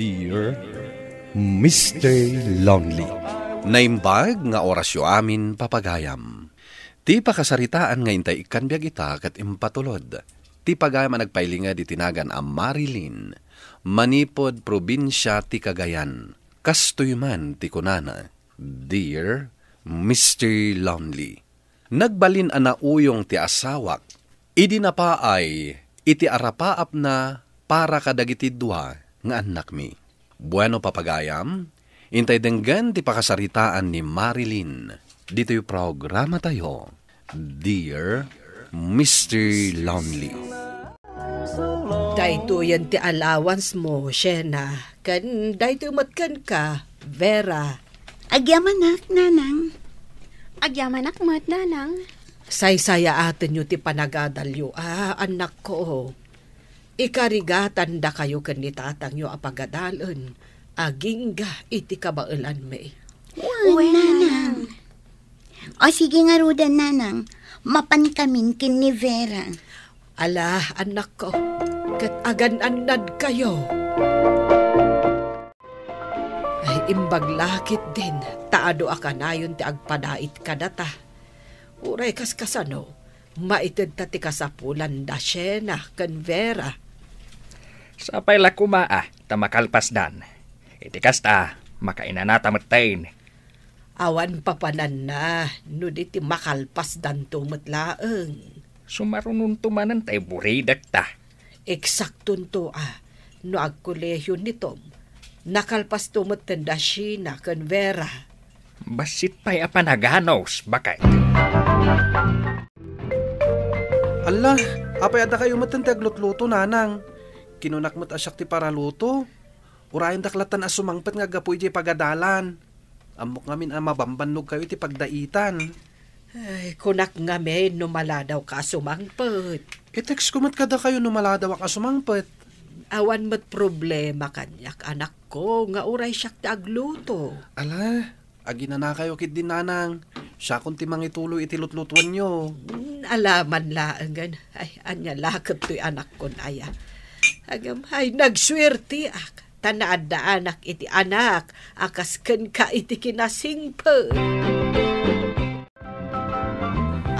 dear Mr. Lonely. Naimbag nga orasyo amin papagayam. Ti pakasaritaan nga intay ikan biag kat impatulod. Ti pagayam nagpailinga di tinagan ang Marilyn, manipod probinsya ti Cagayan. Kastoy man ti kunana, dear Mr. Lonely. Nagbalin ana uyong ti asawak, idi na paay, iti arapaap na para kadagiti duha nga anak mi. Bueno papagayam, intay denggan ti pakasaritaan ni Marilyn. Dito yung programa tayo, Dear Mr. Lonely. Dahito yan ti allowance mo, Shena. Kan, dahito matkan ka, Vera. Agyamanak, nanang. Agyamanak, mat, nanang. Saysaya atin yu ti panagadalyo. Ah, anak ko. Ikarigatan tanda kayo ken ni tatang yo apagadalen. Aging ga iti kabailan may. Uy, oh, nanang. O sige nga ruda, nanang. Mapan kamin kin ni Vera. Ala, anak ko. Kat agan-anad kayo. Ay, imbag lakit din. Taado akanayon ti agpadait kadata. Uray kas kasano maited ta ti kasapulan da siya na kan Vera. Sapay lakuma ah, tamakalpas dan. Itikas ta, makaina na tamertain. Awan papanan na, no iti makalpas dan tumatlaang. Sumarunun tumanan tay buridak ta. Eksaktun to ah, no agkolehyo nitom. Nakalpas tumatanda si na kanvera. Basit pa'y apanaganos, bakit? Allah, apay ada kayo matantag lutluto nanang. Kinunak asyak ti paraluto. Urayon daklatan as sumangpet nga gapoy di pagadalan. Amok ngamin ang ah, mabambannog kayo ti pagdaitan. Ay, kunak nga ngamin numaladaw ka sumangpet. Iteks eh, kumat kada kayo numaladaw ka sumangpet. Awan mo't problema kanyak anak ko nga uray siyak ti agluto. Ala, agina na kayo kid din nanang. Siya kung ti mangituloy itilutlutuan nyo. Alaman laangan. Ay, anya lakot to'y anak ko na ya. Agamhay, nagswerte ak. Tanaad-daanak iti anak, akas ken ka iti kinasing pa.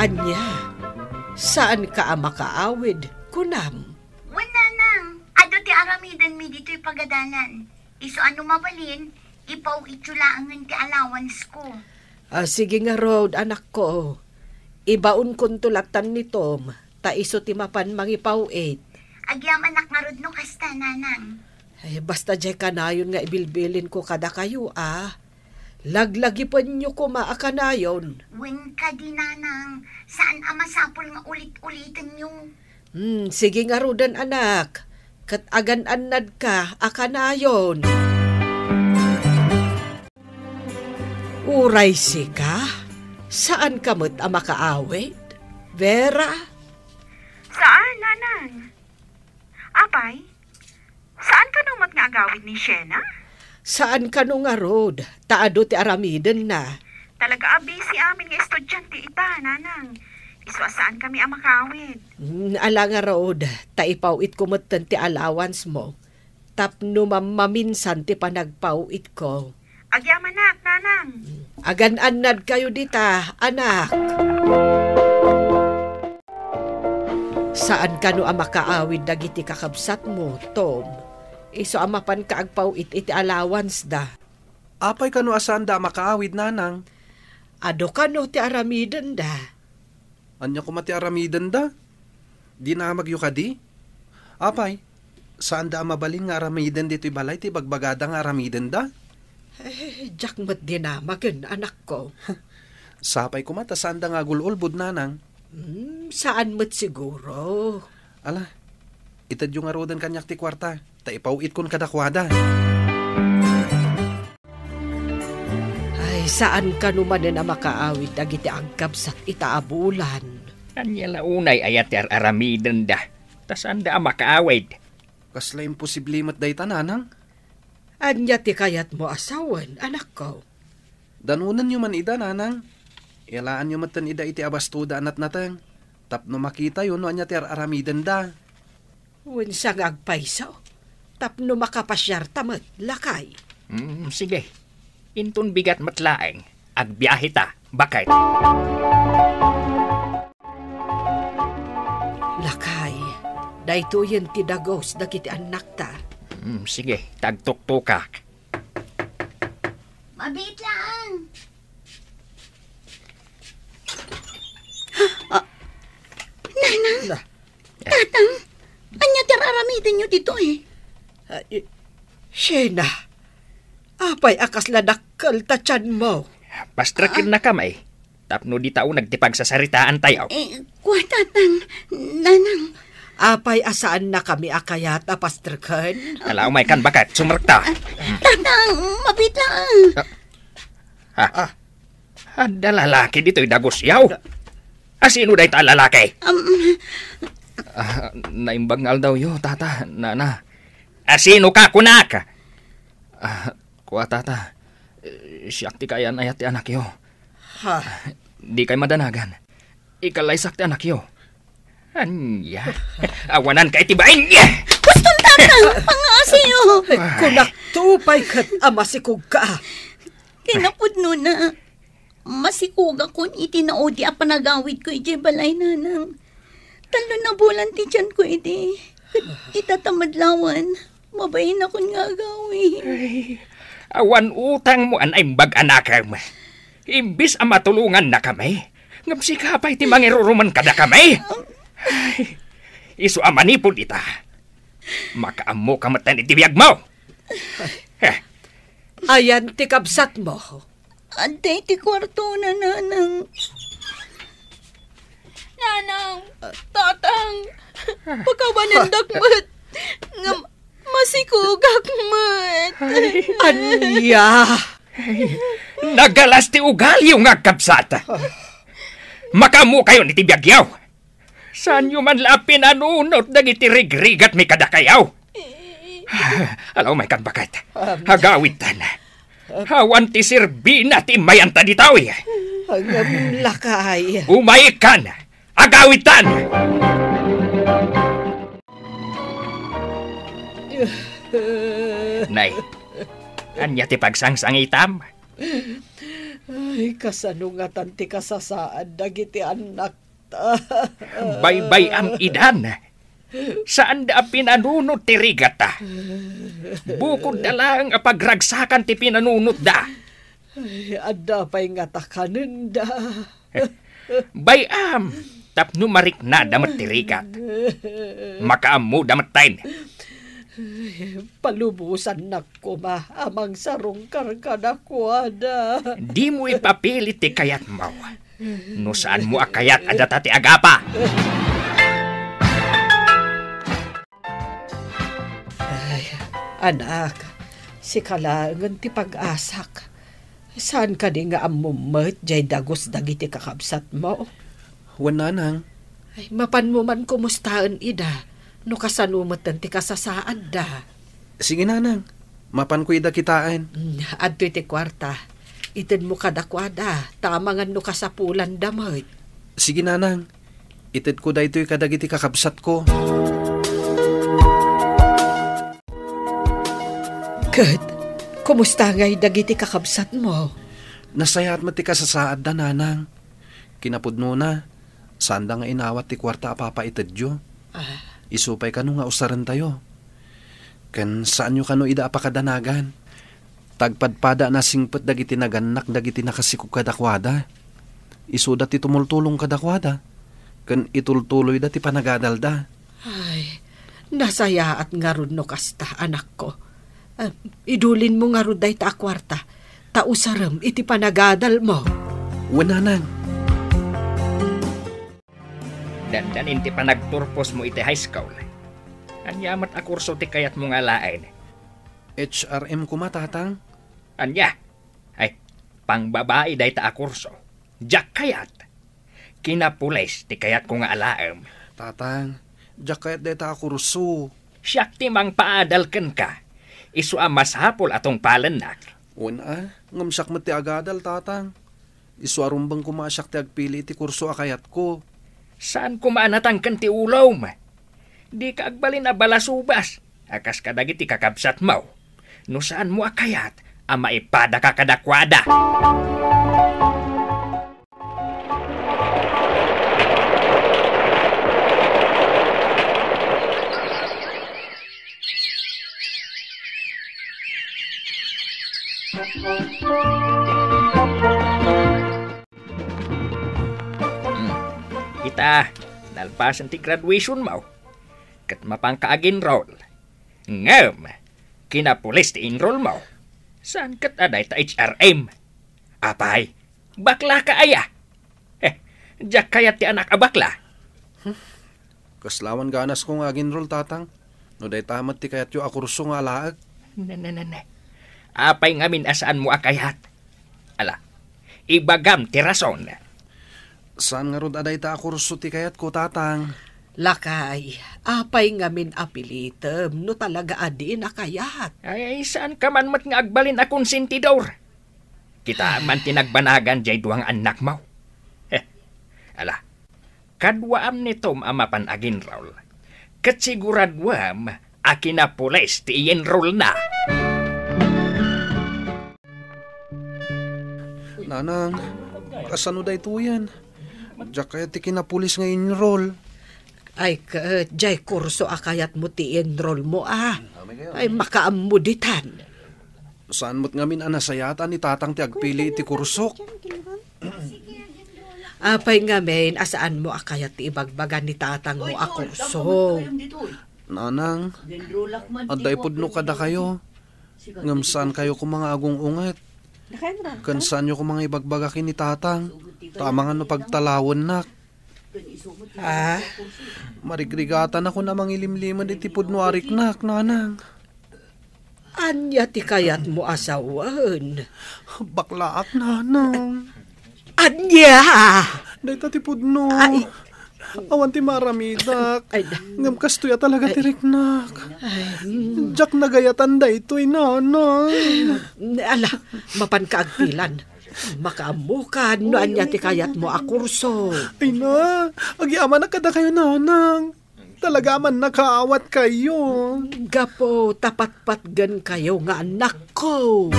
Anya, saan ka ama kaawid, kunam? Wala nang, ado ti aramidan mi dito'y pagadanan. Iso ano mabalin, ipaw itulaangan ti allowance ko. Ah, sige nga, Road, anak ko. Ibaon kong tulatan ni Tom, ta iso ti mapan mangipaw eight. Agyam anak marud no kasta nanang. Ay, eh, basta jay kanayon nga ibilbilin ko kada kayo ah. Laglagi pa niyo ko maaka ah, na yon. Wing ka di nanang, saan ama sapol nga ulit-ulitin niyo? Hmm, sige nga rudan anak, kat agan anad ka, aka ah, na yon. Uray si ka, saan kamot ang makaawit? Vera? Apay, saan ka numat nga agawid ni Shena? Saan ka nung nga road? Taado ti aramiden na. Talaga abi ah, si amin nga estudyante ita, nanang. Iswa saan kami ang makawid? Mm, ala nga road, taipawit ko matan ti allowance mo. Tapno mamaminsan ti panagpawit ko. Agyaman na, nanang. Hmm. Agan-anad kayo dita, anak. Saan ka no makaawid dagiti kakabsat mo, Tom? Iso e amapan ka agpaw it iti allowance da. Apay kano asan da makaawid nanang? Ado kano ti aramidan da. Anya ko mati aramidan da? Di na magyo ka di? Apay, saan da mabalin nga aramidan dito balay ti bagbagada nga aramidan da? Eh, jak di na magin, anak ko. Sapay ko mata saan da nga gululbod nanang? Hmm, saan mo't siguro? Ala, itad yung arodan kanyak ti kwarta. Taipawit kon kadakwada. Ay, saan ka naman na makaawit agiti agkab sa itaabulan? Kanya unay ayat ar aramidan da. Tas anda makaawid. Kasla imposible mat day tananang? Anya ti kayat mo asawan, anak ko. Danunan yung man ida, nanang. Ilaan yung matan ida iti abastuda anat natang. Tapno makita yun no anya ti aramidan da. Unsang agpaisaw. Tapno makapasyar tamat lakay. Mm, sige. inton bigat matlaeng. Agbiyahe ta. Bakit? Lakay. Dahito yan ti dagos dagiti anak ta. Mm, sige. Tagtuktukak. Mabit Shena, apay akas ladakkel ta tiyan mo. Pastrakin na kamay. Tapno di tao nagtipag sa saritaan tayo. Eh, kwatatang, nanang. Apay asaan na kami akayat apastrakan? Ala, umay kan, bakat, sumerta. Ah, tatang, mabit lang. Ha? Ah. Handa ah. ah, lalaki dito'y dagusyaw. Asino dahi ta lalaki? Um, ah, naimbangal daw yo, tata, nana. Asino ka, kunaka? Ah, kuha tata. Eh, ti kayan ayat ti anak yo. Ha? Di kay madanagan. Ikalay sakti anak yo. Anya. Awanan kay tibain niya! Pustong tatang! Pangasiyo! Kunak tupay kat amasikog ka. Kinapod no na. Masikog ako itinao a apanagawid ko iti balay nanang. Talo na bulan ti tiyan ko iti. Itatamad lawan. Mabayin akong nga gawin. Ay, awan utang mo anay bag-anakam. Eh, Imbis ang matulungan na kami, ngapsi ka pa'y ti mangiruruman ka na kamay. Ay, iso ang manipod ita. Makaamo ka matan itibiyag mo. Ayan, ti kabsat mo. Antay, ti kwarto na nanang. Nanang, tatang, ah. pagkawanindak mo. Ngam, Masikugak mat. Ay, anya. Ay, nagalas ti ugali yung agkapsata. Makamu kayo ni tibiyagyaw. Saan yung man lapin anunot nagitirigrigat mi kadakayaw? Alaw may kan bakat. Um, Hagawitan. Hawan ti sirbina ti mayanta di tawi. Hangam lakay. Umay kan. Agawitan. Agawitan. Nay, anya ti pagsangsang itam? Ay, kasano kasanungatan ti kasasaan dagiti anak ta. Baybay am idan. Saan da pinanunot ti rigata? Bukod na lang apagragsakan ti pinanunot da. Ay, ada pa'y nga takanin da. Bayam, tapno marik na damat Rigat. Makaam mo damat tayo. Palubusan na ko ma, amang sarong karkadakwada. Di mo ipapilit ti kayat maw. No saan mo akayat adata ti agapa. Ay, anak, si kalangan ti pag-asak. Saan ka di nga amumat, jay dagos dagiti kakabsat mo? Wananang. Ay, mapan mo man kumustaan, Ida. No kasanumatan ti kasasaan da. Sige nanang, mapan ko ida kitaan. Mm, Adto iti kwarta. Itin mo kadakwada, tamangan no kasapulan damay. Sige nanang, itin ko da ito'y kadagiti kakabsat ko. Kat, kumusta ngay dagiti kakabsat mo? Nasaya at mati kasasaad da nanang. Kinapudno na, sanda nga inawat ti kwarta apapa yo. Ah, Isupay kanu nga usaran tayo. Ken saan nyo kanu ida apakadanagan? Tagpadpada na singpet dagiti naganak dagiti nakasikog kadakwada. Iso dati tumultulong kadakwada. Ken itultuloy dati panagadalda. Ay, nasaya at nga no kasta anak ko. Uh, idulin mo nga ron day ta kwarta. Tausaram iti panagadal mo. Wananang. Dan inti pa nagpurpose mo iti high school. Anyamat a kurso ti kayat mong alain. HRM ko Anya. Ay, pang babae day ta a kurso. Jack kayat. Kinapulis ti kayat ko nga alaem. Tatang, jack kayat day ta a kurso. Siyak ti mang paadalken ka. Isu a mas hapol atong palanak. Una, ngamsak mo ti agadal tatang. Isuarumbang kumasyak ti agpili ti kurso akayat ko. Saan kumaanatang ti ulaw ma? Di ka agbalin na balasubas. Akas kadagiti kakabsat mau. No saan mo akayat, ama ipada kadakwada. Music kita. Nalpasan ti graduation mo. Kat mapangkaagin roll. Ngam, kinapulis ti enroll mo. Saan kat aday ta HRM? Apay, bakla ka aya. Eh, diyak kaya ti anak abakla. Hmm. Kaslawan ganas kong agin roll, tatang. No day tamat ti kayat yo akurso nga alaag. Na, na, na, na. Apay ngamin asaan mo akayat. Ala, ibagam ti rason. Saan nga rod aday ta kurso ti kayat ko, tatang? Lakay, apay nga min apilitem, no talaga adi na kayat. Ay, ay, saan ka man mat nga agbalin akong sintidor? Kita ah. man tinagbanagan jay duwang anak mo. Heh, ala, kadwaam ni Tom ama panagin Raul. Katsiguradwam, akin na pulis ti enroll na. Nanang, kasano da ito yan? Diya kaya ti kinapulis nga enroll. Ay, uh, jay kurso akayat mo ti enroll mo ah. Hmm, Ay, makaamuditan. Saan mo't ngamin anasayatan ni tatang ti agpili ti kursok? Apay ngamin, asaan mo akayat ti ibagbagan ni tatang mo ako so? Eh. Nanang, aday pudno kada kayo. Ngamsaan kayo kumangagong unget? Kansan nyo ko mga ibagbagakin ni tatang. Tama nga ano, pagtalawon nak. Ah? Marigrigatan ako na mangilimliman di tipod no arik nak, nanang. Anya ti kayat mo asawan. Baklaak, nanang. Anya! Dahil tatipod no. Ay, Awan ti maramidak. Ngam kastuya talaga ti riknak. Jack nagayatan da ito na, no. Ala, mapan ka agpilan. Makaamukan no anya ti kayat mo akurso. Ay na, agiaman na kada kayo nanang. Talaga man nakaawat kayo. Gapo, tapat kayo nga anak ko.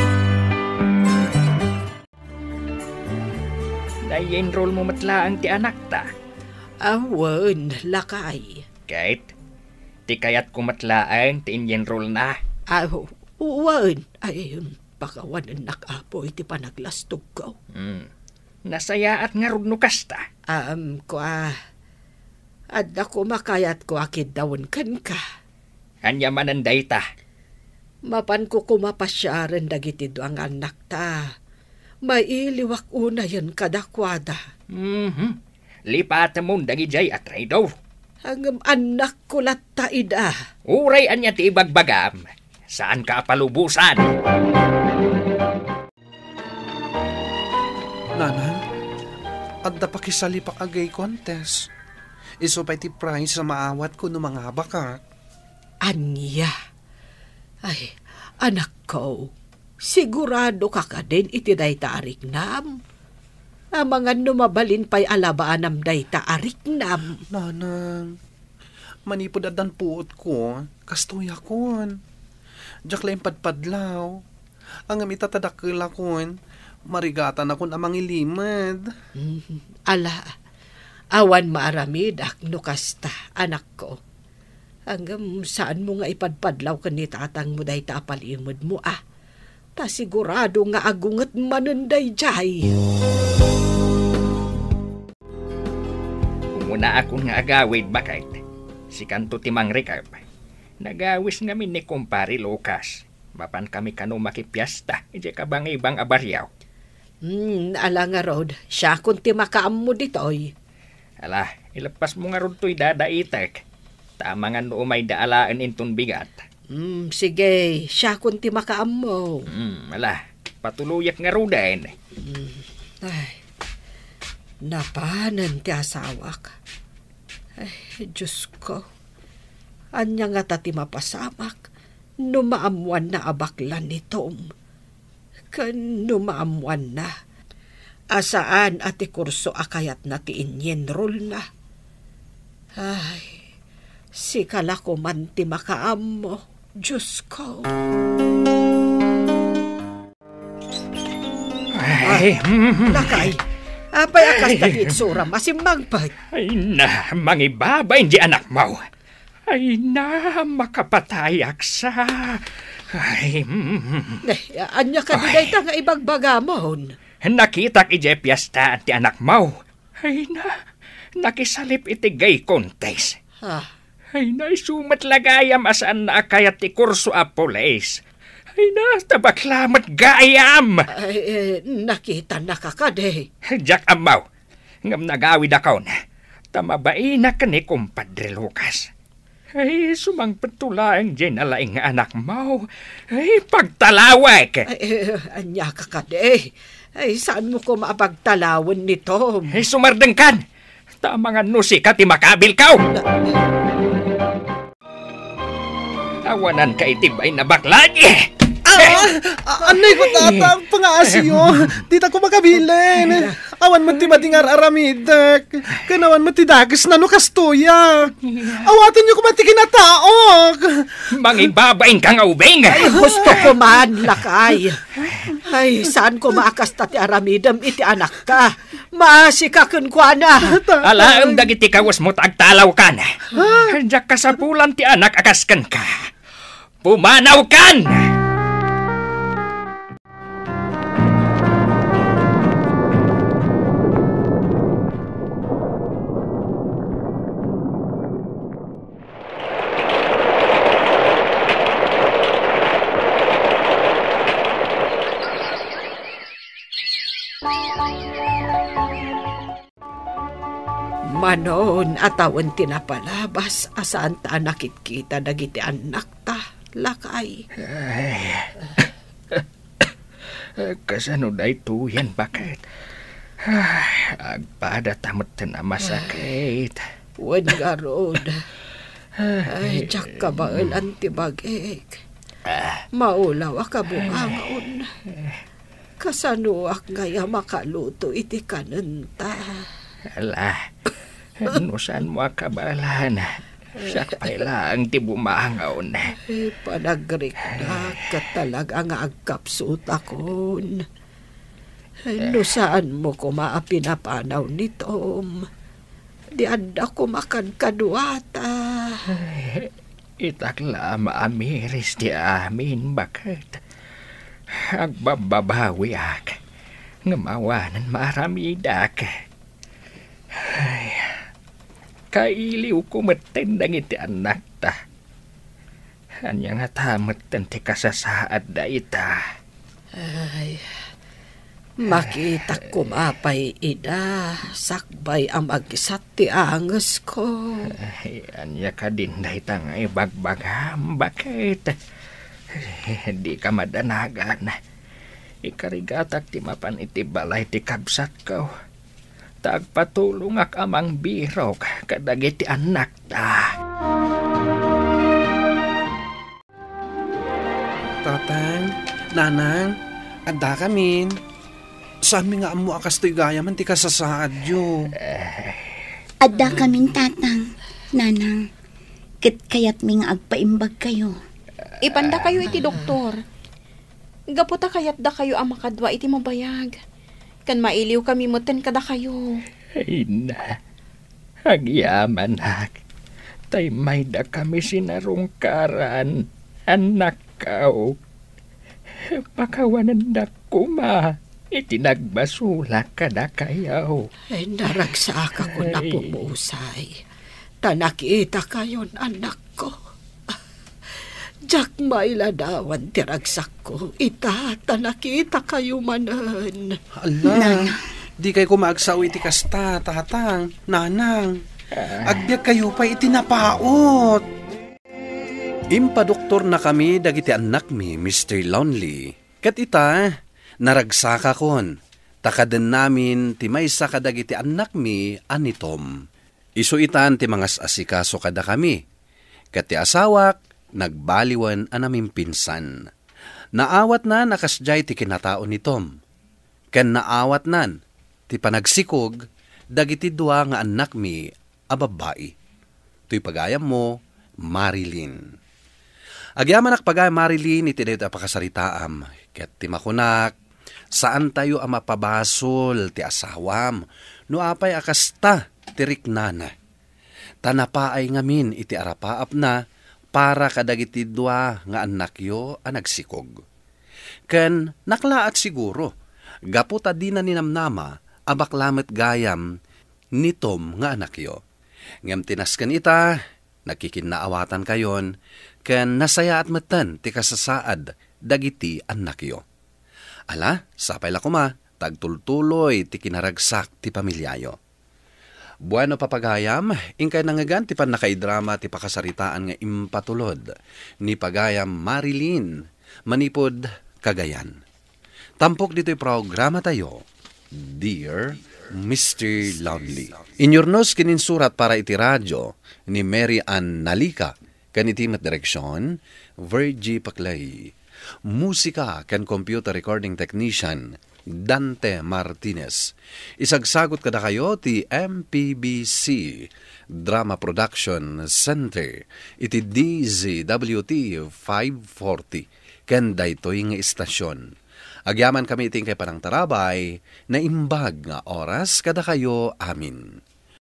Dayenrol mo matlaan ti anak ta Awon, lakay. Kait, ti kayat kumatlaan, ti enroll na. Aw, uwan, ayun, pakawanan nakapoy ti panaglastog ko. Hmm. Nasaya at nga rugno kasta. Um, ko at ako makayat ko akid dawon kan ka. Anya mananday ta. Mapan ko kumapasyaran dagiti ang anak ta. Mailiwak una yan kadakwada. Mm-hmm lipat mo jay at raydov. Ang anak ko latta ida. Uray anya ti ibagbagam. Saan ka palubusan? Nanan, adda pa kisali pa agay contest. Iso pa ti prize sa maawat ko no mga baka. Anya. Ay, anak ko, sigurado ka ka din itiday tarik nam. Amang Amangan numabalin pa'y alabaan am dayta arik nam. Nanang, manipod at puot ko, kastoy akon. Diyak lang padpadlaw. Ang amitatadakil akon, marigatan akon amang ilimad. ala, awan maaramid akno kasta, anak ko. Hanggang saan mo nga ipadpadlaw ka ni tatang mo dahi tapalimod mo ah. Ta sigurado nga agungat manunday jay. Mm. na akong nga agawid bakit. Si kanto Timang Mang Ricard. Nagawis nga ni kumpari Lucas. Mapan kami kano makipyasta. Ije ka bang ibang abaryaw. Hmm, ala nga Rod. Siya kung ti makaam mo ditoy. Ala, ilapas mo nga Rod to'y dadaitek. Tama nga no may daalaan inton bigat. Hmm, sige. Siya kung ti makaam mo. Hmm, ala. Patuluyak nga Rodain. Eh. Hmm, ay. Napanan ti asawak. Ay, Diyos ko. Anya nga tati mapasamak. Numaamuan na abaklan ni Tom. Kan numaamuan na. Asaan ati kurso akayat na ti inyenrol na. Ay, si man ti makaam mo. Diyos ko. Ay, Ay ah, nakay. Apay akas ta itsura masimagpay. Ay na, mangibaba hindi anak mau. Ay na, makapatay aksa. Ay, mm. Eh, anya ka di ta nga ibagbaga mo. Nakita ki Jepiasta at ti anak mau. Ay na, nakisalip itigay kontes. Ha? Ay na, sumat lagayam asan na kaya ti kurso a police. Ay nasta baklamat gaayam! Ay, eh, nakita na kakaday. Jack amaw, ngam nagawid akaw na. Tamabain na kani kumpadre Lucas. Ay, sumang petulaang dyan na laing anak mo. Ay, pagtalawak! Ay, eh, anya kakaday. Ay, saan mo ko ni Tom? Ay, sumardengkan! Tamang nusi ka, timakabil ka! Na- Tawanan ka itib ay nabaklag eh! Ah, ah! ah anay ko tata, ang pangaasi yo! Tita ko makabilin! Awan man ti matingar aramidak! Kanawan man ti dagas na no kastuyak! Awatin niyo ko man ti kinataok! Mangibabain ka nga Ay, gusto ko man, lakay! Ay, saan ko maakasta ti aramidam iti anak ka? Maasi ka kunkwana! Alaam dagiti kawas mo tagtalaw ka na! Ah. Diyak ka ti anak akaskan ka! Pumanaw kan! Manon at awan tinapalabas asaan ta nakit kita dagiti anak lakay. Ay. Eh, Kasano na ito yan, bakit? Ay, ah, agpada tamot na masakit. Huwag nga roon. Ah, Ay, eh. tsaka ba ang eh, antibagik? Ah. Maulaw ka buangon. Kasanuak ngaya makaluto iti kananta. Ala, ano saan mo akabalan? Siya kailang ti bumangaw na. Ay, panagrik na katalag ang agkapsuot akon. Ay, eh. no saan mo ko maapinapanaw ni Tom? Di anda ko makan kaduata. Eh, Itakla maamiris di amin bakit? Agbababawi ak. Ngamawanan maramidak. Ay, kailiw kumaten dang iti anak ta. Anya nga tamaten ti kasasaad da ita. Ay, makita ko mapay ida, sakbay ang magisat ti angas ko. Ay, anya ka din da ita nga ibagbagam, bakit? Di ka madanagan. Ikarigata ti mapan iti balay ti kabsat ko. Tagpatulong ak amang birok kadagiti anak ta. Tatang, nanang, adda kamin. Sa nga amo akas to'y gaya man ti kasasaad yo. Adda kamin tatang, nanang. Kit kayat mi nga agpaimbag kayo. Ipanda kayo iti doktor. Gaputa kayat da kayo ang makadwa iti mabayag. Kan mailiw kami moten kada kayo. Ay na, agyaman hak. Tay may da kami sinarong anak kao. Oh. Pakawanan da kuma, itinagbasula kada kayo. Oh. kayaw. Ay naragsak ako na pumusay. Tanakita kayon anak ko. Ajak mailadawan tiragsak ko, itata nakita kayo manan. Ala, Nang. di kay kumaagsaw iti kasta, tatang, nanang. Agbyag kayo pa itinapaot. Impadoktor na kami dagiti anak mi, Mr. Lonely. Kat ita, naragsaka kon. Takaden namin ti maysa kadagiti anak mi anitom. Iso itan ti mangas asikaso kada kami. ti asawak, Nagbaliwan anamim pinsan. Naawat na nakasjay ti kinataon ni Tom. Ken naawat nan, ti panagsikog, dagiti dua nga anak mi, a babae. Tuy pagayam mo, Marilyn. Agyaman ak pagay Marilyn, iti dito pakasaritaam Ket ti makunak, saan tayo ang mapabasol ti asawam, no apay akasta ti riknana. Tanapaay ngamin iti arapaap na, para kadagiti dua nga anak yo ang nagsikog. Ken naklaat siguro, gaputa di na ninamnama abaklamet gayam ni Tom nga anak yo. Ngam tinaskan ita, nakikinaawatan kayon, ken nasaya at matan ti kasasaad dagiti anak yo. Ala, sapay la kuma, tagtultuloy ti kinaragsak ti pamilyayo. Bueno papagayam, inkay nangagan ti panakaidrama ti pakasaritaan nga impatulod ni Pagayam Marilyn, manipod Kagayan. Tampok dito'y programa tayo, Dear Mr. Lovely. Inyurnos kinin surat para iti radyo ni Mary Ann Nalika, kanitimat direksyon, Virgie Paclay. Musika kan computer recording technician, Dante Martinez. Isagsagot kada kayo ti MPBC Drama Production Center iti DZWT 540 ken daytoy nga istasyon. Agyaman kami iting kay panang tarabay na imbag nga oras kada kayo amin.